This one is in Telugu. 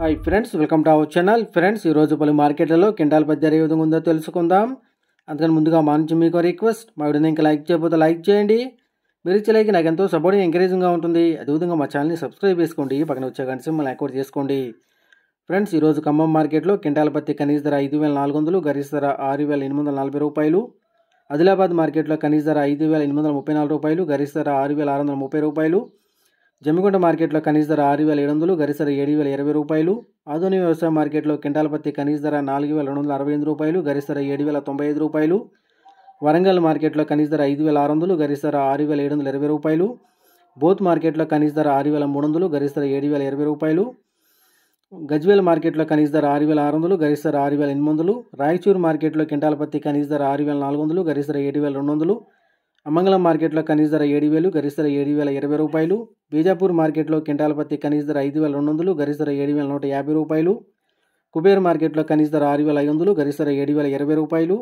hi friends welcome to our channel friends ఈరోజు పలు మార్కెట్లలో కింటాల్ పద్దె ఏ విధంగా ఉందో తెలుసుకుందాం అందుకని ముందుగా మా నుంచి మీకు రిక్వెస్ట్ మా వీడియోని ఇంకా లైక్ చేయకపోతే లైక్ చేయండి మీరు ఇచ్చే లైక్ నాకు ఎంతో సపోర్ట్ ఎంకరేజింగ్గా ఉంటుంది అదేవిధంగా మా ఛానల్ని సబ్స్క్రైబ్ చేసుకోండి పక్కన వచ్చే గంట సింహల్ యాక్టివేట్ చేసుకోండి ఫ్రెండ్స్ ఈరోజు ఖమ్మం మార్కెట్లో కింటాల పత్తి కనీస ధర ఐదు వేల నాలుగు వందలు గరిష్ట ధర ఆరు వేల ఎనిమిది వందల నలభై రూపాయలు ఆదిలాబాద్ మార్కెట్లో కనీస ధర ఐదు వేల ఎనిమిది వందల ముప్పై నాలుగు రూపాయలు గరిష్ట ధర ఆరు వేల ఆరు వందల ముప్పై రూపాయలు జమ్మికొండ మార్కెట్లో కనీస ధర ఆరు వేల ఏడు వందలు గరిసర ఏడు వేల ఇరవై రూపాయలు ఆధునిక వ్యవసాయ మార్కెట్లో పత్తి కనీస ధర నాలుగు వేల రెండు వందల అరవై ఎనిమిది రూపాయలు గరిసర ఏడు వేల తొంభై ఐదు రూపాయలు వరంగల్ మార్కెట్లో కనీస ధర ఐదు వేల ఆరు వందలు గరిసర ఆరు వేల ఏడు వందల ఇరవై రూపాయలు బోత్ మార్కెట్లో కనీస ధర ఆరు వేల మూడు వందలు గరిసర ఏడు వేల ఇరవై రూపాయలు గజ్వేల్ మార్కెట్లో కనీస ధర ఆరు వేల ఆరు వందలు గరిసర ఆరు వేల ఎనిమిది వందలు రాయచూర్ మార్కెట్లో పత్తి కనీస ధర ఆరు వేల నాలుగు వందలు గరిసర ఏడు వేల రెండు వందలు అమంగళం మార్కెట్లో కనీస ధర ఏడు వేలు గరిష్ట ధర ఏడు వేల ఇరవై రూపాయలు బీజాపూర్ మార్కెట్లో పత్తి కనీస ధర ఐదు వేల రెండు వందలు గరిష్ట ధర ఏడు వేల నూట యాభై రూపాయలు కుబేర్ మార్కెట్లో కనీస ధర ఆరు వేల ఐదు వందలు గరిష్ట ధర ఏడు వేల ఇరవై రూపాయలు